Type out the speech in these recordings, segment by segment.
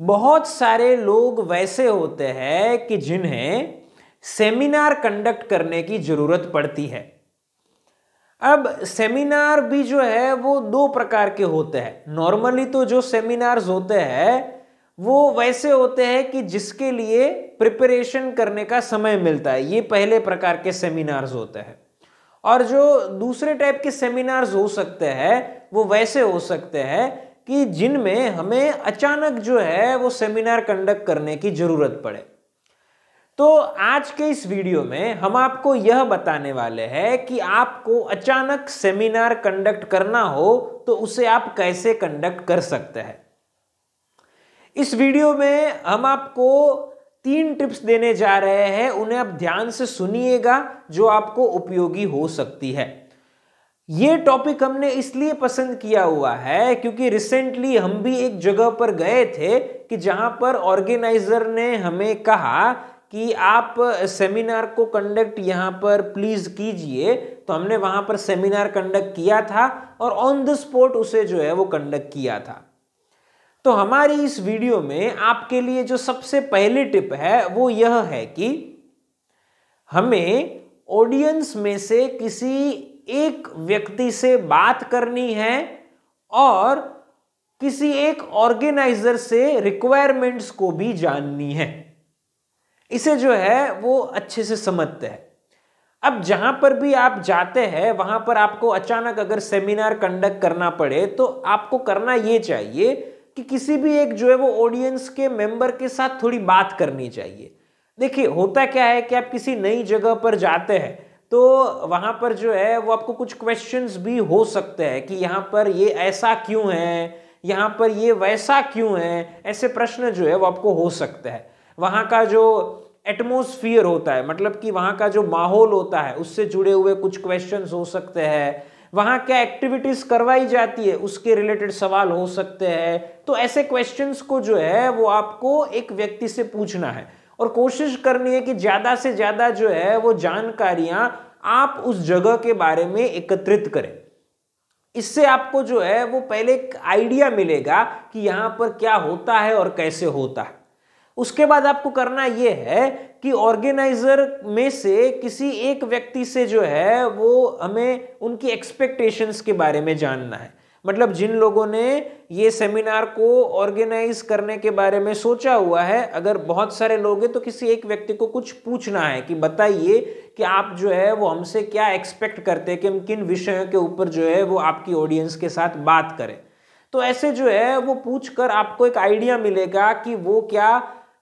बहुत सारे लोग वैसे होते हैं कि जिन्हें सेमिनार कंडक्ट करने की जरूरत पड़ती है अब सेमिनार भी जो है वो दो प्रकार के होते हैं नॉर्मली तो जो सेमिनार्स होते हैं वो वैसे होते हैं कि जिसके लिए प्रिपरेशन करने का समय मिलता है ये पहले प्रकार के सेमिनार्स होते हैं और जो दूसरे टाइप के सेमिनार्स हो सकते हैं वो वैसे हो सकते हैं कि जिनमें हमें अचानक जो है वो सेमिनार कंडक्ट करने की जरूरत पड़े तो आज के इस वीडियो में हम आपको यह बताने वाले हैं कि आपको अचानक सेमिनार कंडक्ट करना हो तो उसे आप कैसे कंडक्ट कर सकते हैं इस वीडियो में हम आपको तीन टिप्स देने जा रहे हैं उन्हें आप ध्यान से सुनिएगा जो आपको उपयोगी हो सकती है ये टॉपिक हमने इसलिए पसंद किया हुआ है क्योंकि रिसेंटली हम भी एक जगह पर गए थे कि जहां पर ऑर्गेनाइजर ने हमें कहा कि आप सेमिनार को कंडक्ट यहां पर प्लीज़ कीजिए तो हमने वहां पर सेमिनार कंडक्ट किया था और ऑन द स्पॉट उसे जो है वो कंडक्ट किया था तो हमारी इस वीडियो में आपके लिए जो सबसे पहली टिप है वो यह है कि हमें ऑडियंस में से किसी एक व्यक्ति से बात करनी है और किसी एक ऑर्गेनाइजर से रिक्वायरमेंट्स को भी जाननी है इसे जो है वो अच्छे से समझते हैं अब जहां पर भी आप जाते हैं वहां पर आपको अचानक अगर सेमिनार कंडक्ट करना पड़े तो आपको करना ये चाहिए कि किसी भी एक जो है वो ऑडियंस के मेंबर के साथ थोड़ी बात करनी चाहिए देखिए होता क्या है कि आप किसी नई जगह पर जाते हैं तो वहाँ पर जो है वो आपको कुछ क्वेश्चंस भी हो सकते हैं कि यहाँ पर ये ऐसा क्यों है यहाँ पर ये वैसा क्यों है ऐसे प्रश्न जो है वो आपको हो सकते हैं वहाँ का जो एटमोसफियर होता है मतलब कि वहाँ का जो माहौल होता है उससे जुड़े हुए कुछ क्वेश्चंस हो सकते हैं वहाँ क्या एक्टिविटीज़ करवाई जाती है उसके रिलेटेड सवाल हो सकते हैं तो ऐसे क्वेश्चंस को जो है वो आपको एक व्यक्ति से पूछना है और कोशिश करनी है कि ज़्यादा से ज़्यादा जो है वो जानकारियां आप उस जगह के बारे में एकत्रित करें इससे आपको जो है वो पहले एक आइडिया मिलेगा कि यहां पर क्या होता है और कैसे होता है उसके बाद आपको करना ये है कि ऑर्गेनाइजर में से किसी एक व्यक्ति से जो है वो हमें उनकी एक्सपेक्टेशंस के बारे में जानना है मतलब जिन लोगों ने ये सेमिनार को ऑर्गेनाइज करने के बारे में सोचा हुआ है अगर बहुत सारे लोग हैं तो किसी एक व्यक्ति को कुछ पूछना है कि बताइए कि आप जो है वो हमसे क्या एक्सपेक्ट करते हैं कि हम किन विषयों के ऊपर जो है वो आपकी ऑडियंस के साथ बात करें तो ऐसे जो है वो पूछ कर आपको एक आइडिया मिलेगा कि वो क्या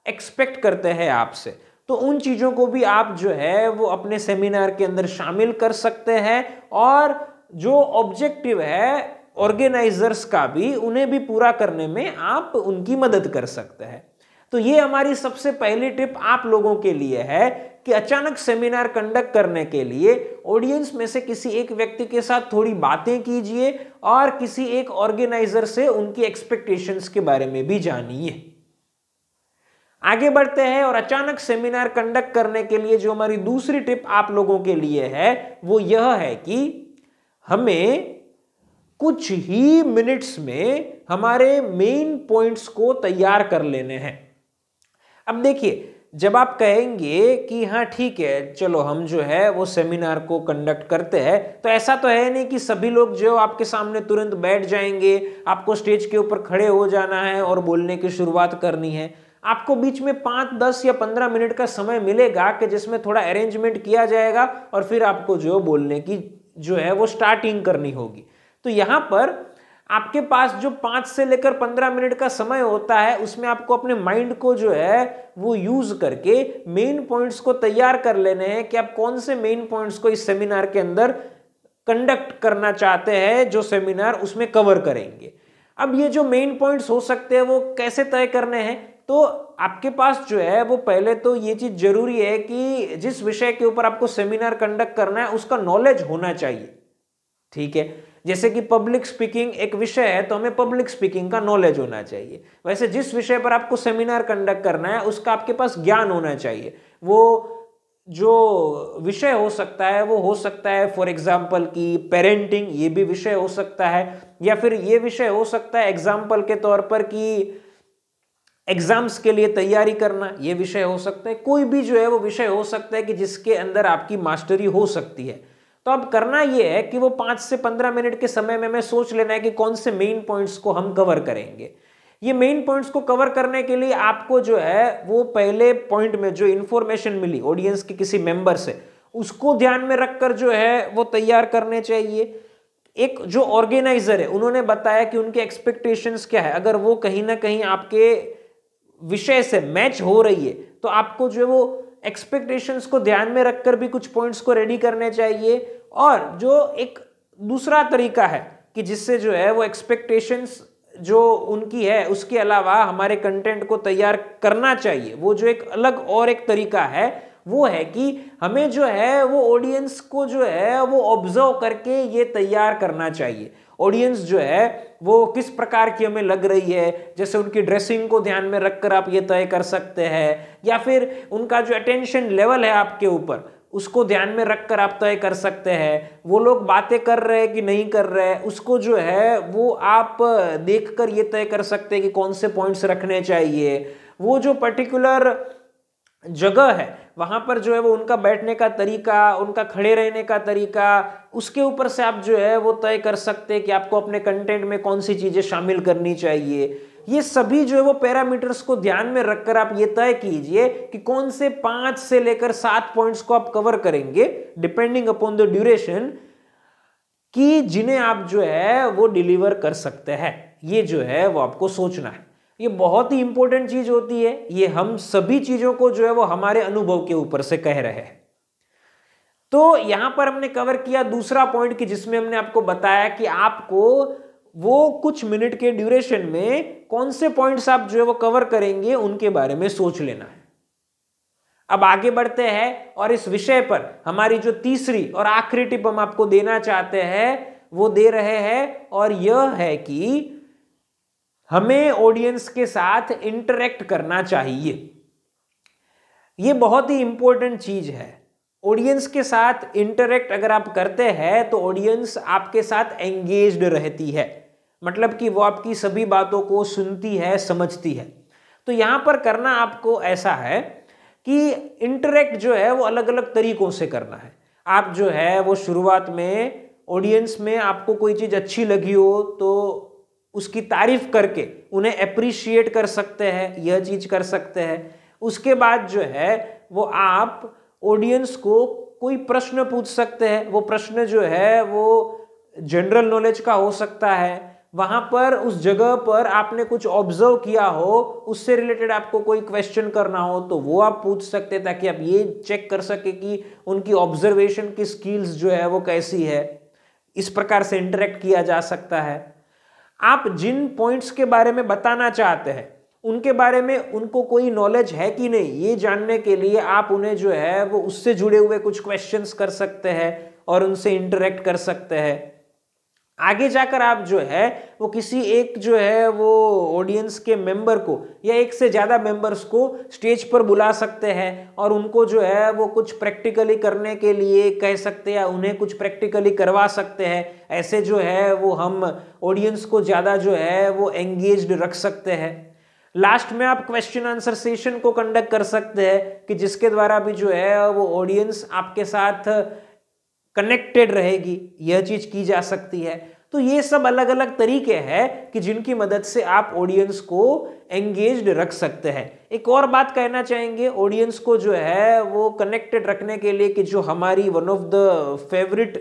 एक्सपेक्ट करते हैं आपसे तो उन चीज़ों को भी आप जो है वो अपने सेमिनार के अंदर शामिल कर सकते हैं और जो ऑब्जेक्टिव है ऑर्गेनाइजर्स का भी उन्हें भी पूरा करने में आप उनकी मदद कर सकते हैं तो ये हमारी सबसे पहली टिप आप लोगों के लिए है कि अचानक सेमिनार कंडक्ट करने के लिए ऑडियंस में से किसी एक व्यक्ति के साथ थोड़ी बातें कीजिए और किसी एक ऑर्गेनाइजर से उनकी एक्सपेक्टेशंस के बारे में भी जानिए आगे बढ़ते हैं और अचानक सेमिनार कंडक्ट करने के लिए जो हमारी दूसरी टिप आप लोगों के लिए है वो यह है कि हमें कुछ ही मिनट्स में हमारे मेन पॉइंट्स को तैयार कर लेने हैं अब देखिए जब आप कहेंगे कि हाँ ठीक है चलो हम जो है वो सेमिनार को कंडक्ट करते हैं तो ऐसा तो है नहीं कि सभी लोग जो आपके सामने तुरंत बैठ जाएंगे आपको स्टेज के ऊपर खड़े हो जाना है और बोलने की शुरुआत करनी है आपको बीच में पाँच दस या पंद्रह मिनट का समय मिलेगा कि जिसमें थोड़ा अरेंजमेंट किया जाएगा और फिर आपको जो बोलने की जो है वो स्टार्टिंग करनी होगी तो यहां पर आपके पास जो पांच से लेकर पंद्रह मिनट का समय होता है उसमें आपको अपने माइंड को जो है वो यूज करके मेन पॉइंट्स को तैयार कर लेने हैं कि आप कौन से मेन पॉइंट्स को इस सेमिनार के अंदर कंडक्ट करना चाहते हैं जो सेमिनार उसमें कवर करेंगे अब ये जो मेन पॉइंट्स हो सकते हैं वो कैसे तय करने हैं तो आपके पास जो है वो पहले तो ये चीज जरूरी है कि जिस विषय के ऊपर आपको सेमिनार कंडक्ट करना है उसका नॉलेज होना चाहिए ठीक है जैसे कि पब्लिक स्पीकिंग एक विषय है तो हमें पब्लिक स्पीकिंग का नॉलेज होना चाहिए वैसे जिस विषय पर आपको सेमिनार कंडक्ट करना है उसका आपके पास ज्ञान होना चाहिए वो जो विषय हो सकता है वो हो सकता है फॉर एग्जाम्पल की पेरेंटिंग ये भी विषय हो सकता है या फिर ये विषय हो सकता है एग्जाम्पल के तौर पर कि एग्जाम्स के लिए तैयारी करना ये विषय हो सकता है कोई भी जो है वो विषय हो सकता है कि जिसके अंदर आपकी मास्टरी हो सकती है तो अब करना यह है कि वो पांच से पंद्रह मिनट के समय में मैं सोच लेना है कि कौन से मेन पॉइंट्स को हम कवर करेंगे ये मेन पॉइंट्स को कवर करने के लिए आपको जो है वो पहले पॉइंट में जो इन्फॉर्मेशन मिली ऑडियंस के किसी मेंबर से उसको ध्यान में रखकर जो है वो तैयार करने चाहिए एक जो ऑर्गेनाइजर है उन्होंने बताया कि उनके एक्सपेक्टेशंस क्या है अगर वो कहीं ना कहीं आपके विषय से मैच हो रही है तो आपको जो है वो एक्सपेक्टेशंस को ध्यान में रखकर भी कुछ पॉइंट्स को रेडी करने चाहिए और जो एक दूसरा तरीका है कि जिससे जो है वो एक्सपेक्टेशंस जो उनकी है उसके अलावा हमारे कंटेंट को तैयार करना चाहिए वो जो एक अलग और एक तरीका है वो है कि हमें जो है वो ऑडियंस को जो है वो ऑब्जर्व करके ये तैयार करना चाहिए ऑडियंस जो है वो किस प्रकार की हमें लग रही है जैसे उनकी ड्रेसिंग को ध्यान में रखकर आप ये तय कर सकते हैं या फिर उनका जो अटेंशन लेवल है आपके ऊपर उसको ध्यान में रखकर आप तय कर सकते हैं वो लोग बातें कर रहे हैं कि नहीं कर रहे हैं उसको जो है वो आप देखकर ये तय कर सकते हैं कि कौन से पॉइंट्स रखने चाहिए वो जो पर्टिकुलर जगह है वहाँ पर जो है वो उनका बैठने का तरीका उनका खड़े रहने का तरीका उसके ऊपर से आप जो है वो तय कर सकते हैं कि आपको अपने कंटेंट में कौन सी चीज़ें शामिल करनी चाहिए ये सभी जो है वो पैरामीटर्स को ध्यान में रखकर आप ये तय कीजिए कि कौन से पाँच से लेकर सात पॉइंट्स को आप कवर करेंगे डिपेंडिंग अपॉन द ड्यूरेशन कि जिन्हें आप जो है वो डिलीवर कर सकते हैं ये जो है वो आपको सोचना है ये बहुत ही इंपॉर्टेंट चीज होती है ये हम सभी चीजों को जो है वो हमारे अनुभव के ऊपर से कह रहे हैं तो यहां पर हमने कवर किया दूसरा पॉइंट कि जिसमें हमने आपको बताया कि आपको वो कुछ मिनट के ड्यूरेशन में कौन से पॉइंट्स आप जो है वो कवर करेंगे उनके बारे में सोच लेना है अब आगे बढ़ते हैं और इस विषय पर हमारी जो तीसरी और आखिरी टिप हम आपको देना चाहते हैं वो दे रहे हैं और यह है कि हमें ऑडियंस के साथ इंटरेक्ट करना चाहिए ये बहुत ही इंपॉर्टेंट चीज है ऑडियंस के साथ इंटरेक्ट अगर आप करते हैं तो ऑडियंस आपके साथ एंगेज रहती है मतलब कि वो आपकी सभी बातों को सुनती है समझती है तो यहाँ पर करना आपको ऐसा है कि इंटरेक्ट जो है वो अलग अलग तरीकों से करना है आप जो है वो शुरुआत में ऑडियंस में आपको कोई चीज़ अच्छी लगी हो तो उसकी तारीफ करके उन्हें अप्रिशिएट कर सकते हैं यह चीज कर सकते हैं उसके बाद जो है वो आप ऑडियंस को कोई प्रश्न पूछ सकते हैं वो प्रश्न जो है वो जनरल नॉलेज का हो सकता है वहाँ पर उस जगह पर आपने कुछ ऑब्जर्व किया हो उससे रिलेटेड आपको कोई क्वेश्चन करना हो तो वो आप पूछ सकते हैं ताकि आप ये चेक कर सके कि उनकी ऑब्जर्वेशन की स्किल्स जो है वो कैसी है इस प्रकार से इंटरेक्ट किया जा सकता है आप जिन पॉइंट्स के बारे में बताना चाहते हैं उनके बारे में उनको कोई नॉलेज है कि नहीं ये जानने के लिए आप उन्हें जो है वो उससे जुड़े हुए कुछ क्वेश्चंस कर सकते हैं और उनसे इंटरेक्ट कर सकते हैं आगे जाकर आप जो है वो किसी एक जो है वो ऑडियंस के मेंबर को या एक से ज़्यादा मेंबर्स को स्टेज पर बुला सकते हैं और उनको जो है वो कुछ प्रैक्टिकली करने के लिए कह सकते हैं उन्हें कुछ प्रैक्टिकली करवा सकते हैं ऐसे जो है वो हम ऑडियंस को ज़्यादा जो है वो एंगेज रख सकते हैं लास्ट में आप क्वेश्चन आंसर सेशन को कंडक्ट कर सकते हैं कि जिसके द्वारा भी जो है वो ऑडियंस आपके साथ कनेक्टेड रहेगी यह चीज की जा सकती है तो ये सब अलग अलग तरीके हैं कि जिनकी मदद से आप ऑडियंस को एंगेज रख सकते हैं एक और बात कहना चाहेंगे ऑडियंस को जो है वो कनेक्टेड रखने के लिए कि जो हमारी वन ऑफ द फेवरेट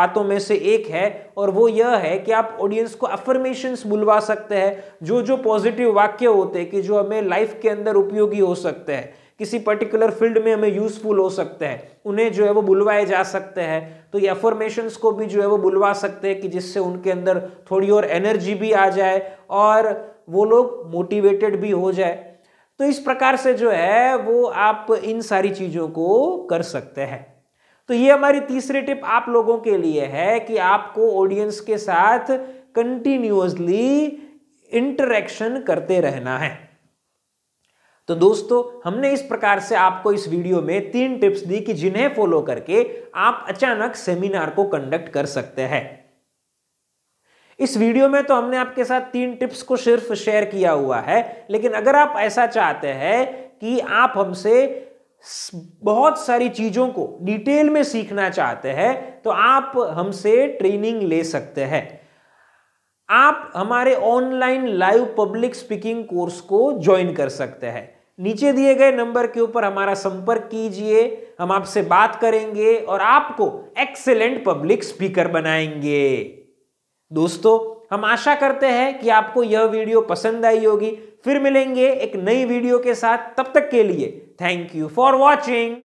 बातों में से एक है और वो यह है कि आप ऑडियंस को अफर्मेशंस बुलवा सकते हैं जो जो पॉजिटिव वाक्य होते हैं कि जो हमें लाइफ के अंदर उपयोगी हो सकते हैं किसी पर्टिकुलर फील्ड में हमें यूजफुल हो सकते हैं उन्हें जो है वो बुलवाए जा सकते हैं तो ये अफॉर्मेशन को भी जो है वो बुलवा सकते हैं कि जिससे उनके अंदर थोड़ी और एनर्जी भी आ जाए और वो लोग मोटिवेटेड भी हो जाए तो इस प्रकार से जो है वो आप इन सारी चीज़ों को कर सकते हैं तो ये हमारी तीसरी टिप आप लोगों के लिए है कि आपको ऑडियंस के साथ कंटिन्यूसली इंटरेक्शन करते रहना है तो दोस्तों हमने इस प्रकार से आपको इस वीडियो में तीन टिप्स दी कि जिन्हें फॉलो करके आप अचानक सेमिनार को कंडक्ट कर सकते हैं इस वीडियो में तो हमने आपके साथ तीन टिप्स को सिर्फ शेयर किया हुआ है लेकिन अगर आप ऐसा चाहते हैं कि आप हमसे बहुत सारी चीज़ों को डिटेल में सीखना चाहते हैं तो आप हमसे ट्रेनिंग ले सकते हैं आप हमारे online live public speaking course को ज्वाइन कर सकते हैं नीचे दिए गए नंबर के ऊपर हमारा संपर्क कीजिए हम आपसे बात करेंगे और आपको एक्सेलेंट पब्लिक स्पीकर बनाएंगे दोस्तों हम आशा करते हैं कि आपको यह वीडियो पसंद आई होगी फिर मिलेंगे एक नई वीडियो के साथ तब तक के लिए थैंक यू फॉर वॉचिंग